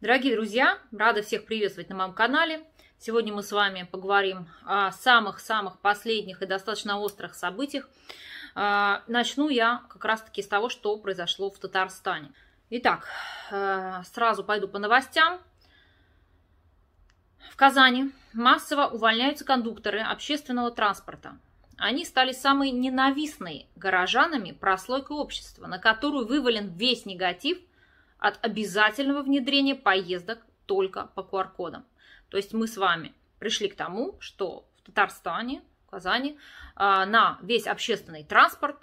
Дорогие друзья, рада всех приветствовать на моем канале. Сегодня мы с вами поговорим о самых-самых последних и достаточно острых событиях. А, начну я как раз-таки с того, что произошло в Татарстане. Итак, э, сразу пойду по новостям. В Казани массово увольняются кондукторы общественного транспорта. Они стали самой ненавистной горожанами прослойкой общества, на которую вывален весь негатив – от обязательного внедрения поездок только по QR-кодам. То есть мы с вами пришли к тому, что в Татарстане, в Казани, а, на весь общественный транспорт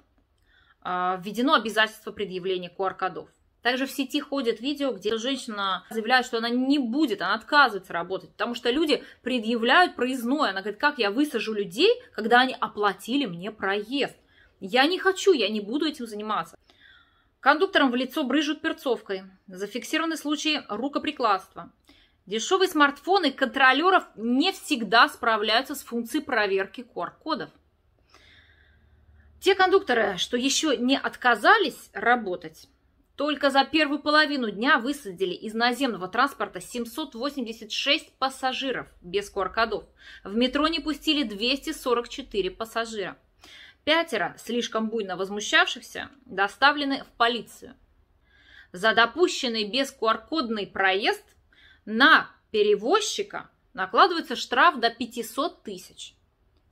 а, введено обязательство предъявления QR-кодов. Также в сети ходят видео, где женщина заявляет, что она не будет, она отказывается работать, потому что люди предъявляют проездное. Она говорит, как я высажу людей, когда они оплатили мне проезд. Я не хочу, я не буду этим заниматься. Кондукторам в лицо брыжут перцовкой. Зафиксированы случаи рукоприкладства. Дешевые смартфоны контролеров не всегда справляются с функцией проверки QR-кодов. Те кондукторы, что еще не отказались работать, только за первую половину дня высадили из наземного транспорта 786 пассажиров без qr -кодов. В метро не пустили 244 пассажира. Пятеро, слишком буйно возмущавшихся, доставлены в полицию. За допущенный без qr бескуаркодный проезд на перевозчика накладывается штраф до 500 тысяч.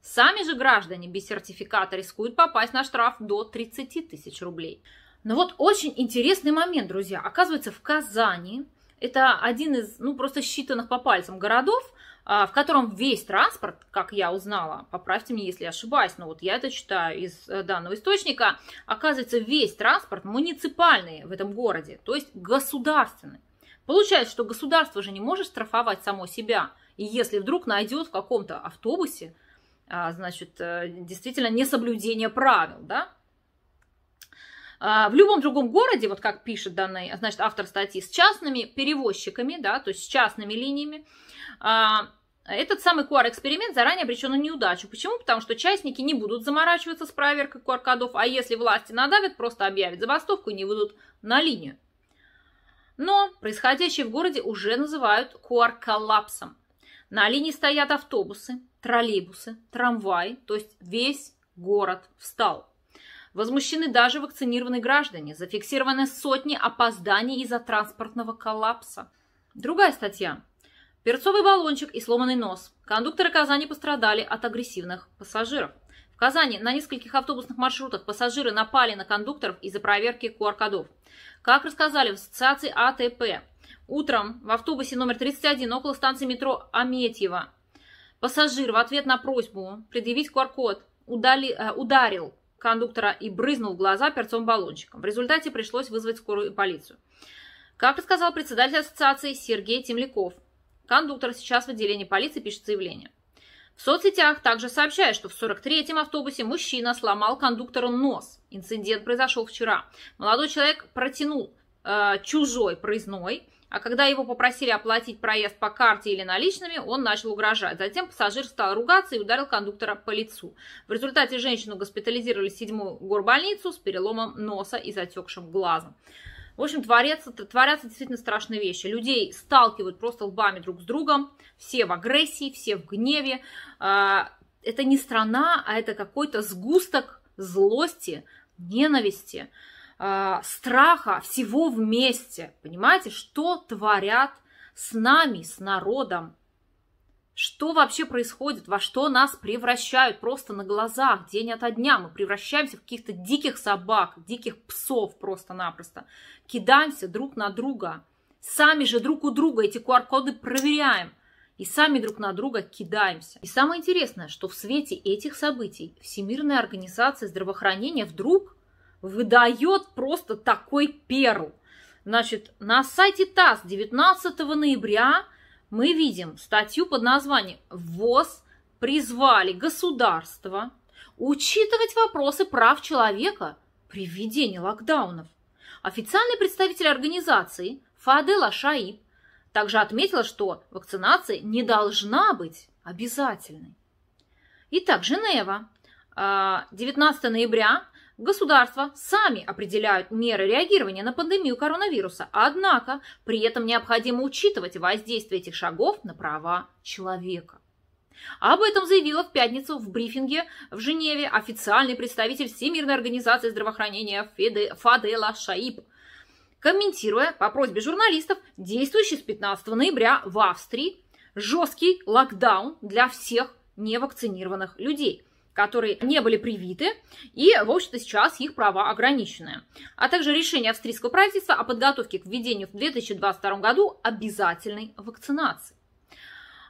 Сами же граждане без сертификата рискуют попасть на штраф до 30 тысяч рублей. Но вот очень интересный момент, друзья. Оказывается, в Казани, это один из, ну, просто считанных по пальцам городов, а, в котором весь транспорт, как я узнала, поправьте мне, если ошибаюсь, но вот я это читаю из э, данного источника, оказывается, весь транспорт муниципальный в этом городе, то есть государственный. Получается, что государство же не может штрафовать само себя, и если вдруг найдет в каком-то автобусе, а, значит, э, действительно несоблюдение правил, да, а, в любом другом городе, вот как пишет данный, значит, автор статьи, с частными перевозчиками, да, то есть с частными линиями, а, этот самый QR-эксперимент заранее обречен на неудачу. Почему? Потому что частники не будут заморачиваться с проверкой QR-кодов, а если власти надавят, просто объявят забастовку и не выйдут на линию. Но происходящее в городе уже называют QR-коллапсом. На линии стоят автобусы, троллейбусы, трамвай, то есть весь город встал. Возмущены даже вакцинированные граждане. Зафиксированы сотни опозданий из-за транспортного коллапса. Другая статья Перцовый баллончик и сломанный нос. Кондукторы Казани пострадали от агрессивных пассажиров. В Казани на нескольких автобусных маршрутах пассажиры напали на кондукторов из-за проверки QR-кодов. Как рассказали в ассоциации АТП, утром в автобусе номер 31 около станции метро Аметьево пассажир в ответ на просьбу предъявить QR-код э, ударил кондуктора и брызнул в глаза перцом баллончиком. В результате пришлось вызвать скорую и полицию. Как рассказал председатель ассоциации Сергей Темляков, кондуктор сейчас в отделении полиции пишет заявление. В соцсетях также сообщают, что в 43-м автобусе мужчина сломал кондуктору нос. Инцидент произошел вчера. Молодой человек протянул э, чужой проездной, а когда его попросили оплатить проезд по карте или наличными, он начал угрожать. Затем пассажир стал ругаться и ударил кондуктора по лицу. В результате женщину госпитализировали в седьмую горбольницу с переломом носа и затекшим глазом. В общем, творятся, творятся действительно страшные вещи. Людей сталкивают просто лбами друг с другом, все в агрессии, все в гневе. А, это не страна, а это какой-то сгусток злости, ненависти, а, страха, всего вместе. Понимаете, что творят с нами, с народом что вообще происходит? Во что нас превращают просто на глазах день ото дня? Мы превращаемся в каких-то диких собак, диких псов просто-напросто. Кидаемся друг на друга. Сами же друг у друга эти QR-коды проверяем. И сами друг на друга кидаемся. И самое интересное, что в свете этих событий Всемирная организация здравоохранения вдруг выдает просто такой перл. Значит, на сайте ТАСС 19 ноября – мы видим статью под названием «ВОЗ призвали государство учитывать вопросы прав человека при введении локдаунов». Официальный представитель организации Фадела Шаиб также отметила, что вакцинация не должна быть обязательной. Итак, Женева. 19 а, ноября Государства сами определяют меры реагирования на пандемию коронавируса, однако при этом необходимо учитывать воздействие этих шагов на права человека. Об этом заявила в пятницу в брифинге в Женеве официальный представитель Всемирной организации здравоохранения Фадела Шаиб, комментируя по просьбе журналистов действующий с 15 ноября в Австрии жесткий локдаун для всех невакцинированных людей – которые не были привиты, и, в общем-то, сейчас их права ограничены. А также решение австрийского правительства о подготовке к введению в 2022 году обязательной вакцинации.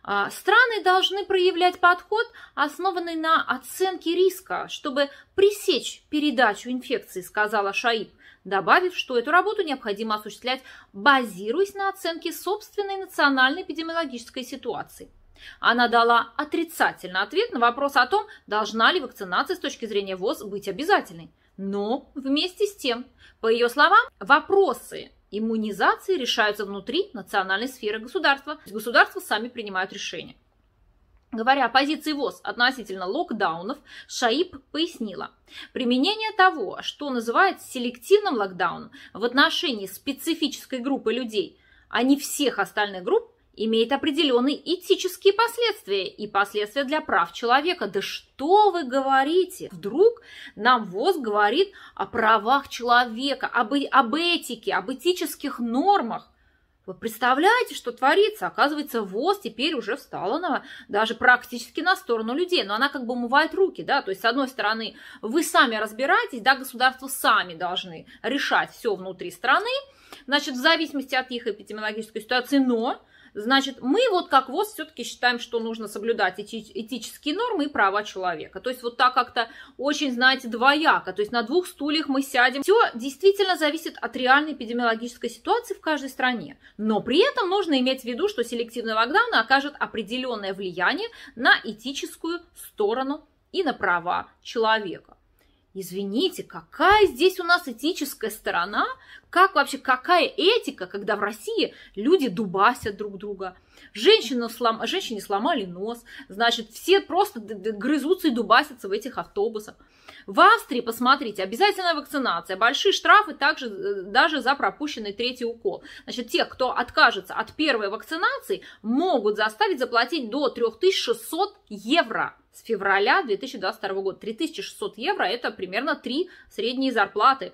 А, страны должны проявлять подход, основанный на оценке риска, чтобы пресечь передачу инфекции, сказала Шаиб, добавив, что эту работу необходимо осуществлять, базируясь на оценке собственной национальной эпидемиологической ситуации. Она дала отрицательный ответ на вопрос о том, должна ли вакцинация с точки зрения ВОЗ быть обязательной. Но вместе с тем, по ее словам, вопросы иммунизации решаются внутри национальной сферы государства. Государства сами принимают решения. Говоря о позиции ВОЗ относительно локдаунов, Шаиб пояснила, применение того, что называют селективным локдауном в отношении специфической группы людей, а не всех остальных групп, имеет определенные этические последствия и последствия для прав человека. Да что вы говорите? Вдруг нам ВОЗ говорит о правах человека, об, об этике, об этических нормах. Вы представляете, что творится? Оказывается, ВОЗ теперь уже встала на, даже практически на сторону людей, но она как бы умывает руки, да, то есть, с одной стороны, вы сами разбираетесь, да, государства сами должны решать все внутри страны, значит, в зависимости от их эпидемиологической ситуации, но Значит, мы вот как ВОЗ все-таки считаем, что нужно соблюдать эти, этические нормы и права человека. То есть вот так как-то очень, знаете, двояко. То есть на двух стульях мы сядем. Все действительно зависит от реальной эпидемиологической ситуации в каждой стране. Но при этом нужно иметь в виду, что селективный локдаун окажет определенное влияние на этическую сторону и на права человека. Извините, какая здесь у нас этическая сторона? Как вообще, какая этика, когда в России люди дубасят друг друга, Женщину слом... Женщине сломали нос. Значит, все просто грызутся и дубасятся в этих автобусах. В Австрии, посмотрите, обязательная вакцинация, большие штрафы также э, даже за пропущенный третий укол. Значит, тех, кто откажется от первой вакцинации, могут заставить заплатить до 3600 евро с февраля 2022 года. 3600 евро – это примерно 3 средние зарплаты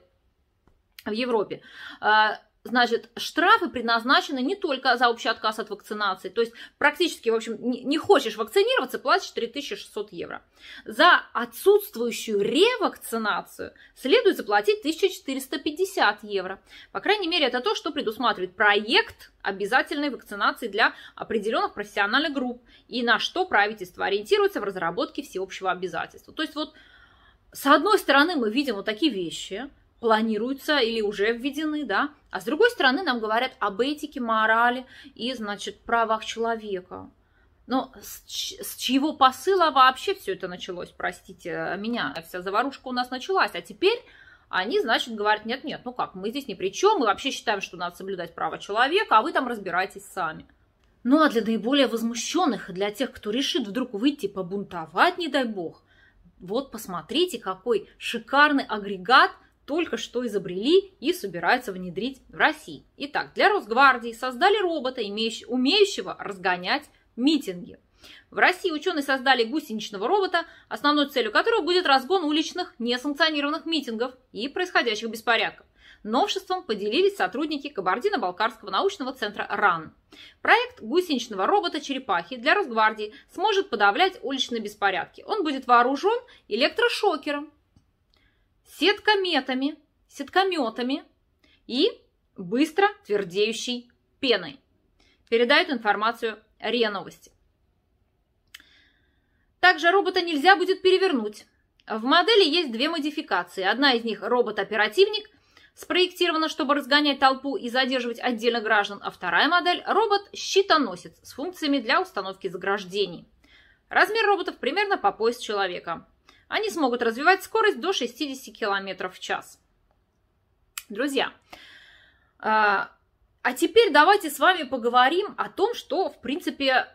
в Европе. А, Значит, штрафы предназначены не только за общий отказ от вакцинации, то есть практически, в общем, не хочешь вакцинироваться, платишь 3600 евро. За отсутствующую ревакцинацию следует заплатить 1450 евро. По крайней мере, это то, что предусматривает проект обязательной вакцинации для определенных профессиональных групп и на что правительство ориентируется в разработке всеобщего обязательства. То есть вот с одной стороны мы видим вот такие вещи, планируются или уже введены, да, а с другой стороны нам говорят об этике, морали и, значит, правах человека. Но с, с чьего посыла вообще все это началось, простите меня, вся заварушка у нас началась, а теперь они, значит, говорят, нет-нет, ну как, мы здесь ни при чем, мы вообще считаем, что надо соблюдать право человека, а вы там разбирайтесь сами. Ну а для наиболее возмущенных, для тех, кто решит вдруг выйти побунтовать, не дай бог, вот посмотрите, какой шикарный агрегат – только что изобрели и собираются внедрить в России. Итак, для Росгвардии создали робота, имеющего, умеющего разгонять митинги. В России ученые создали гусеничного робота, основной целью которого будет разгон уличных несанкционированных митингов и происходящих беспорядков. Новшеством поделились сотрудники Кабардино-Балкарского научного центра РАН. Проект гусеничного робота-черепахи для Росгвардии сможет подавлять уличные беспорядки. Он будет вооружен электрошокером, сеткометами, сеткометами и быстро твердеющей пеной. Передают информацию РИА Новости. Также робота нельзя будет перевернуть. В модели есть две модификации. Одна из них робот-оперативник, спроектирована, чтобы разгонять толпу и задерживать отдельных граждан, а вторая модель – робот-щитоносец с функциями для установки заграждений. Размер роботов примерно по пояс человека – они смогут развивать скорость до 60 км в час. Друзья, а, а теперь давайте с вами поговорим о том, что, в принципе,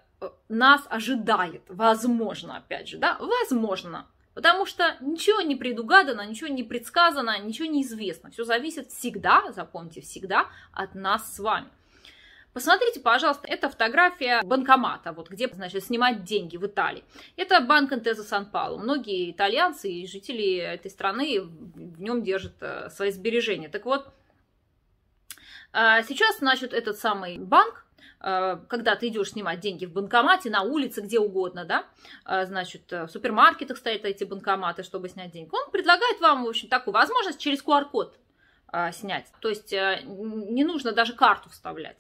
нас ожидает. Возможно, опять же, да, возможно. Потому что ничего не предугадано, ничего не предсказано, ничего не известно. Все зависит всегда, запомните, всегда от нас с вами. Посмотрите, пожалуйста, это фотография банкомата, вот где, значит, снимать деньги в Италии. Это банк Интеза Сан-Паулу. Многие итальянцы и жители этой страны в нем держат э, свои сбережения. Так вот, э, сейчас, значит, этот самый банк, э, когда ты идешь снимать деньги в банкомате, на улице, где угодно, да, значит, в супермаркетах стоят эти банкоматы, чтобы снять деньги, он предлагает вам, в общем, такую возможность через QR-код снять. То есть не нужно даже карту вставлять.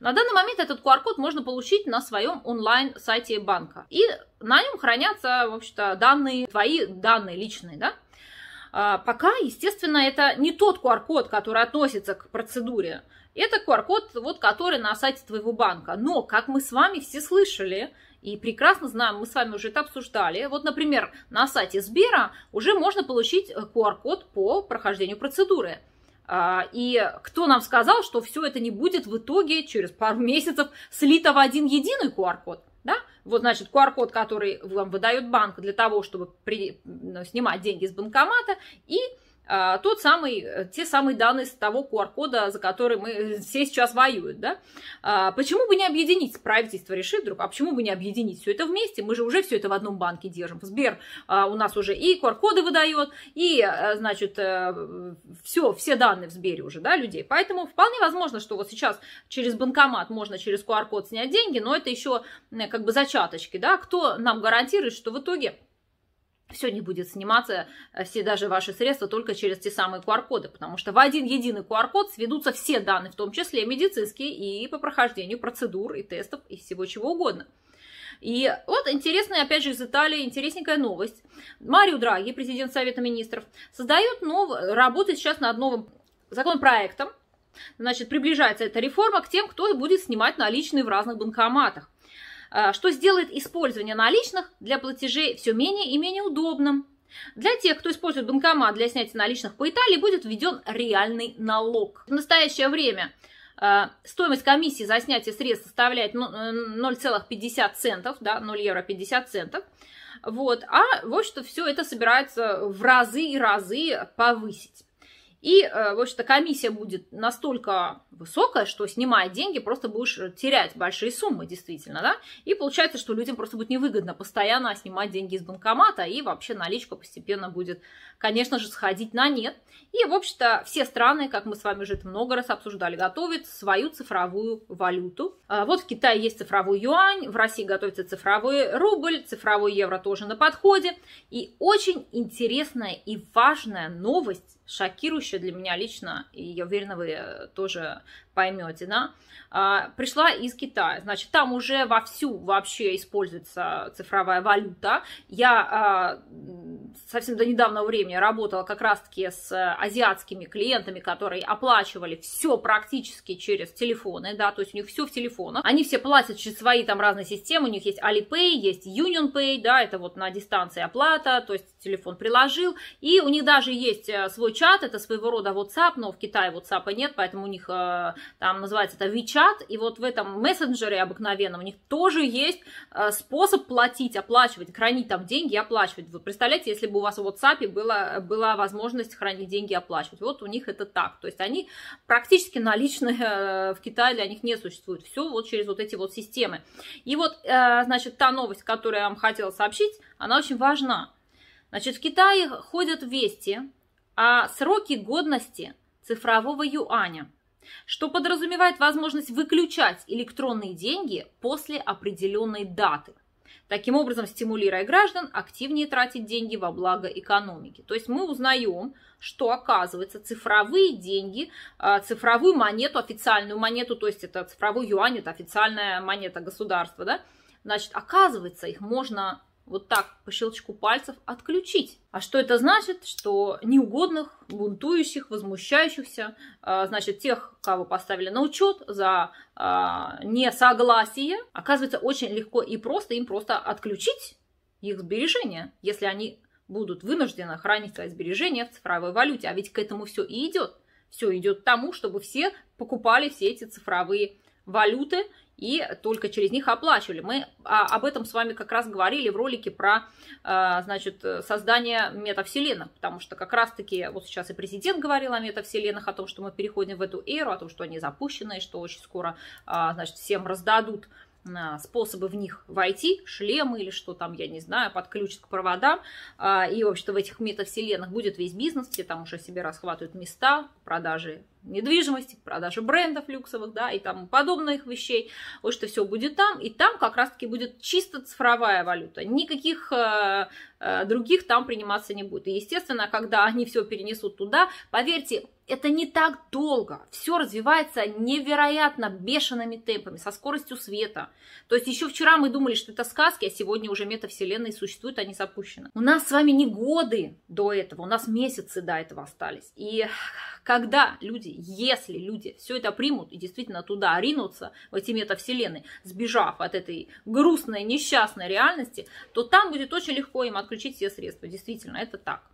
На данный момент этот QR-код можно получить на своем онлайн-сайте банка. И на нем хранятся, в общем-то, данные, твои данные личные, да? А, пока, естественно, это не тот QR-код, который относится к процедуре. Это QR-код, вот, который на сайте твоего банка. Но, как мы с вами все слышали, и прекрасно знаем, мы с вами уже это обсуждали. Вот, например, на сайте Сбера уже можно получить э, QR-код по прохождению процедуры. А, и кто нам сказал, что все это не будет в итоге через пару месяцев слито в один единый QR-код? Да? Вот, значит, QR-код, который вам выдает банк для того, чтобы при... ну, снимать деньги с банкомата, и а, тот самый, э, те самые данные с того QR-кода, за который мы э, все сейчас воюют, да? А, почему бы не объединить? Правительство решит вдруг, а почему бы не объединить все это вместе? Мы же уже все это в одном банке держим. Сбер а, у нас уже и QR-коды выдает, и, э, значит, все, все данные в Сбере уже, да, людей. Поэтому вполне возможно, что вот сейчас через банкомат можно через QR-код снять деньги, но это еще как бы зачаточки, да? Кто нам гарантирует, что в итоге все не будет сниматься, э, все даже ваши средства только через те самые QR-коды, потому что в один единый QR-код сведутся все данные, в том числе медицинские и по прохождению процедур и тестов и всего чего угодно. И вот интересная, опять же, из Италии, интересненькая новость. Марио Драги, президент Совета Министров, создает новый, работает сейчас над новым законопроектом, Значит, приближается эта реформа к тем, кто будет снимать наличные в разных банкоматах. Э, что сделает использование наличных для платежей все менее и менее удобным. Для тех, кто использует банкомат для снятия наличных по Италии, будет введен реальный налог. В настоящее время э, стоимость комиссии за снятие средств составляет 0,50 ну, э, центов, да, 0 евро 50 центов. Вот, а вот что все это собирается в разы и разы повысить. И, э, в общем-то, комиссия будет настолько высокая, что снимая деньги, просто будешь терять большие суммы, действительно, да? И получается, что людям просто будет невыгодно постоянно снимать деньги из банкомата, и вообще наличка постепенно будет, конечно же, сходить на нет. И, в общем-то, все страны, как мы с вами уже это много раз обсуждали, готовят свою цифровую валюту. Э, вот в Китае есть цифровой юань, в России готовится цифровой рубль, цифровой евро тоже на подходе. И очень интересная и важная новость шокирующая для меня лично, и я уверена, вы э, тоже поймете, да, а, пришла из Китая, значит, там уже вовсю вообще используется цифровая валюта, я а, совсем до недавнего времени работала как раз-таки с э, азиатскими клиентами, которые оплачивали все практически через телефоны, да, то есть у них все в телефонах. Они все платят через свои там разные системы, у них есть Alipay, есть UnionPay, да, это вот на дистанции оплата, то есть телефон приложил, и у них даже есть э, свой чат, это своего рода WhatsApp, но в Китае WhatsApp нет, поэтому у них э, там называется это WeChat, и вот в этом мессенджере обыкновенном у них тоже есть способ платить, оплачивать, хранить там деньги и оплачивать. Вы представляете, если если бы у вас в WhatsApp была, была возможность хранить деньги и оплачивать. Вот у них это так. То есть они практически наличные э, в Китае, для них не существует. Все вот через вот эти вот системы. И вот, э, значит, та новость, которую я вам хотела сообщить, она очень важна. Значит, в Китае ходят вести о сроке годности цифрового юаня, что подразумевает возможность выключать электронные деньги после определенной даты – таким образом стимулируя граждан активнее тратить деньги во благо экономики. То есть мы узнаем, что оказывается цифровые деньги, а, цифровую монету, официальную монету, то есть это цифровой юань, это официальная монета государства, да, значит, оказывается, их можно вот так по щелчку пальцев отключить. А что это значит? Что неугодных, бунтующих, возмущающихся, а, значит, тех, кого поставили на учет за а, несогласие, оказывается, очень легко и просто им просто отключить их сбережения, если они будут вынуждены хранить свои сбережения в цифровой валюте. А ведь к этому все и идет. Все идет к тому, чтобы все покупали все эти цифровые валюты и только через них оплачивали. Мы а, об этом с вами как раз говорили в ролике про э, значит, создание метавселенных, потому что как раз-таки вот сейчас и президент говорил о метавселенных, о том, что мы переходим в эту эру, о том, что они запущены, что очень скоро а, значит, всем раздадут способы в них войти, шлемы или что там, я не знаю, подключат к проводам. А, и, в общем-то, в этих метавселенных будет весь бизнес, все там уже себе расхватывают места, продажи недвижимости, продажи брендов люксовых, да, и там подобных вещей. Вот что все будет там, и там как раз-таки будет чисто цифровая валюта. Никаких а, а, других там приниматься не будет. И, естественно, когда они все перенесут туда, поверьте, это не так долго. Все развивается невероятно бешеными темпами, со скоростью света. То есть еще вчера мы думали, что это сказки, а сегодня уже метавселенные существуют, они запущены. У нас с вами не годы до этого, у нас месяцы до этого остались. И когда люди, если люди все это примут и действительно туда ринутся, в эти метавселенные, сбежав от этой грустной, несчастной реальности, то там будет очень легко им отключить все средства. Действительно, это так.